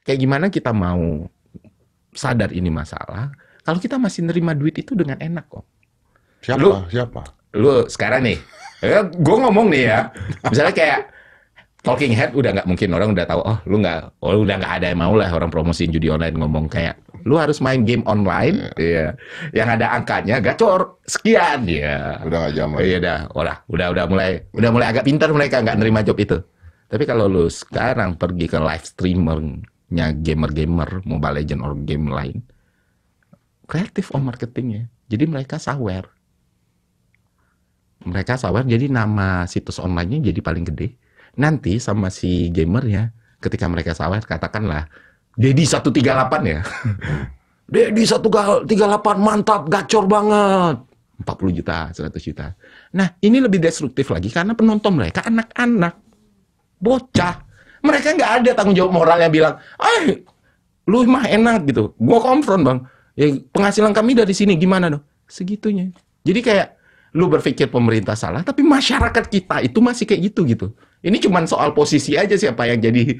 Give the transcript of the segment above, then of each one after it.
Kayak gimana kita mau sadar ini masalah kalau kita masih nerima duit itu dengan enak kok. Siapa? Lu, siapa? Lu sekarang nih, ya, eh, gue ngomong nih ya, misalnya kayak talking head udah nggak mungkin orang udah tahu, oh lu nggak, oh lu udah nggak ada yang mau lah orang promosiin judi online ngomong kayak lu harus main game online, ya, yeah. yang ada angkanya gacor sekian, ya. Yeah. Udah nggak jamu Iya dah, udah, udah, udah mulai, udah mulai agak pintar mereka nggak nerima job itu. Tapi kalau lu sekarang pergi ke live streamer marketnya gamer-gamer, Mobile Legend or game lain, kreatif om marketingnya. Jadi mereka sawer. Mereka sawer, jadi nama situs online-nya jadi paling gede. Nanti sama si gamer ya, ketika mereka sawer, katakanlah, Dedi 138 ya. Dedi 138 mantap, gacor banget. 40 juta, 100 juta. Nah, ini lebih destruktif lagi karena penonton mereka anak-anak, bocah. Mereka nggak ada tanggung jawab moral yang bilang, eh lu mah enak gitu. Gua konfront bang, ya penghasilan kami dari sini gimana dong? Segitunya. Jadi kayak lu berpikir pemerintah salah, tapi masyarakat kita itu masih kayak gitu gitu. Ini cuman soal posisi aja siapa yang jadi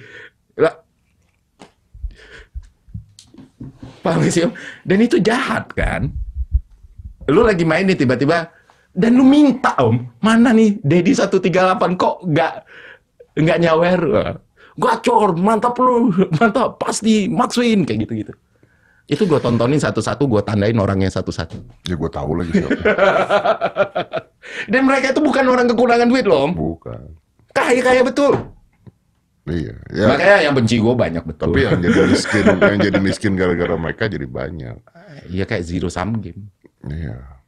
paham sih Dan itu jahat kan? Lu lagi main nih tiba-tiba dan lu minta om mana nih Dedi 138 kok gak nggak nyawer gacor, mantap lu, mantap, pasti, maksuin, kayak gitu-gitu. Itu gue tontonin satu-satu, gue tandain orangnya satu-satu. Ya gue tahu lagi siapa. Dan mereka itu bukan orang kekurangan duit loh, Bukan. Kaya-kaya betul. Iya. Ya. Makanya yang benci gue banyak betul. Tapi yang jadi miskin, yang jadi miskin gara-gara mereka jadi banyak. Iya kayak zero sum game. Iya.